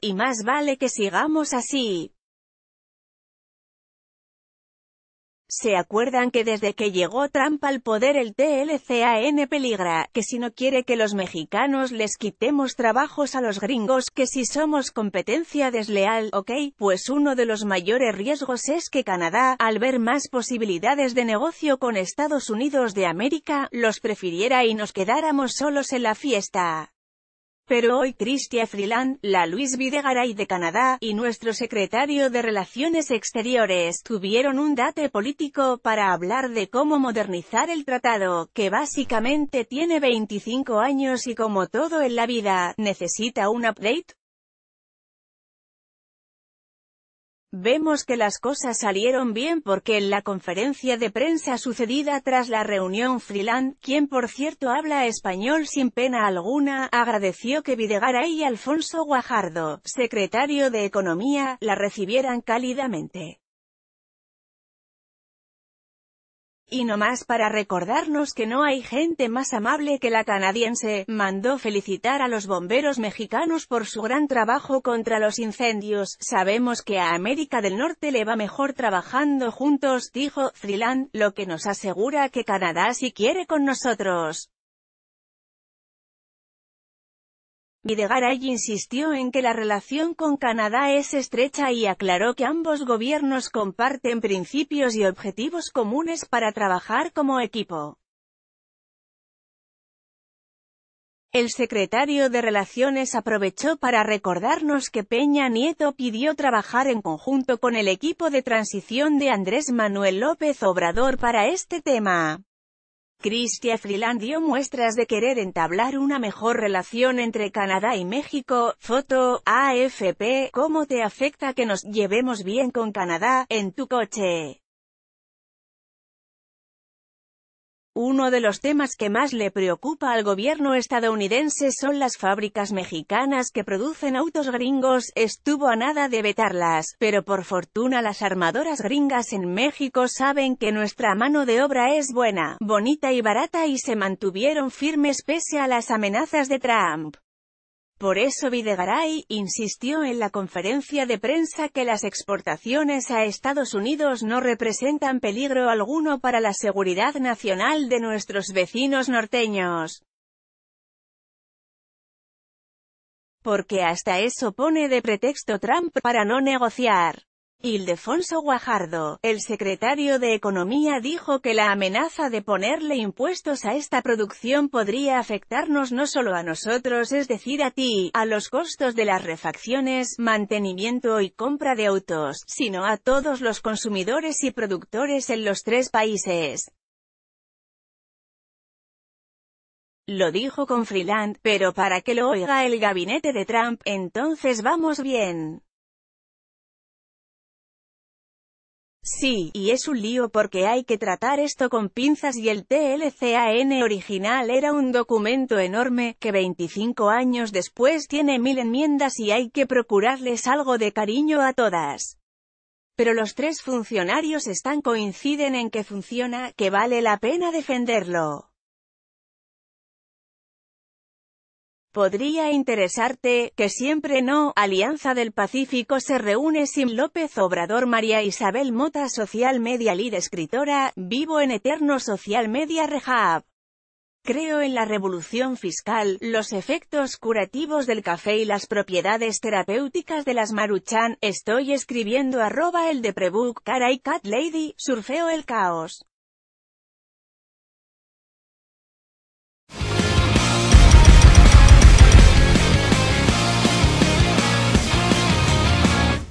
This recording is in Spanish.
y más vale que sigamos así. ¿Se acuerdan que desde que llegó Trump al poder el TLCAN peligra, que si no quiere que los mexicanos les quitemos trabajos a los gringos, que si somos competencia desleal, ok, pues uno de los mayores riesgos es que Canadá, al ver más posibilidades de negocio con Estados Unidos de América, los prefiriera y nos quedáramos solos en la fiesta? Pero hoy Cristia Freeland, la Luis Videgaray de Canadá, y nuestro secretario de Relaciones Exteriores tuvieron un date político para hablar de cómo modernizar el tratado, que básicamente tiene 25 años y como todo en la vida, necesita un update, Vemos que las cosas salieron bien porque en la conferencia de prensa sucedida tras la reunión Freeland, quien por cierto habla español sin pena alguna, agradeció que Videgara y Alfonso Guajardo, secretario de Economía, la recibieran cálidamente. Y no más para recordarnos que no hay gente más amable que la canadiense, mandó felicitar a los bomberos mexicanos por su gran trabajo contra los incendios, sabemos que a América del Norte le va mejor trabajando juntos, dijo Freeland, lo que nos asegura que Canadá sí quiere con nosotros. Videgaray insistió en que la relación con Canadá es estrecha y aclaró que ambos gobiernos comparten principios y objetivos comunes para trabajar como equipo. El secretario de Relaciones aprovechó para recordarnos que Peña Nieto pidió trabajar en conjunto con el equipo de transición de Andrés Manuel López Obrador para este tema. Cristia Freeland dio muestras de querer entablar una mejor relación entre Canadá y México, foto, AFP, ¿cómo te afecta que nos llevemos bien con Canadá, en tu coche? Uno de los temas que más le preocupa al gobierno estadounidense son las fábricas mexicanas que producen autos gringos, estuvo a nada de vetarlas, pero por fortuna las armadoras gringas en México saben que nuestra mano de obra es buena, bonita y barata y se mantuvieron firmes pese a las amenazas de Trump. Por eso Videgaray, insistió en la conferencia de prensa que las exportaciones a Estados Unidos no representan peligro alguno para la seguridad nacional de nuestros vecinos norteños. Porque hasta eso pone de pretexto Trump para no negociar. Ildefonso Guajardo, el secretario de Economía dijo que la amenaza de ponerle impuestos a esta producción podría afectarnos no solo a nosotros, es decir a ti, a los costos de las refacciones, mantenimiento y compra de autos, sino a todos los consumidores y productores en los tres países. Lo dijo con Freeland, pero para que lo oiga el gabinete de Trump, entonces vamos bien. Sí, y es un lío porque hay que tratar esto con pinzas y el TLCAN original era un documento enorme, que 25 años después tiene mil enmiendas y hay que procurarles algo de cariño a todas. Pero los tres funcionarios están coinciden en que funciona, que vale la pena defenderlo. Podría interesarte, que siempre no, Alianza del Pacífico se reúne sin López Obrador María Isabel Mota Social Media Lead Escritora, vivo en eterno Social Media Rehab. Creo en la revolución fiscal, los efectos curativos del café y las propiedades terapéuticas de las maruchan, estoy escribiendo arroba el de prebook, cara cat lady, surfeo el caos.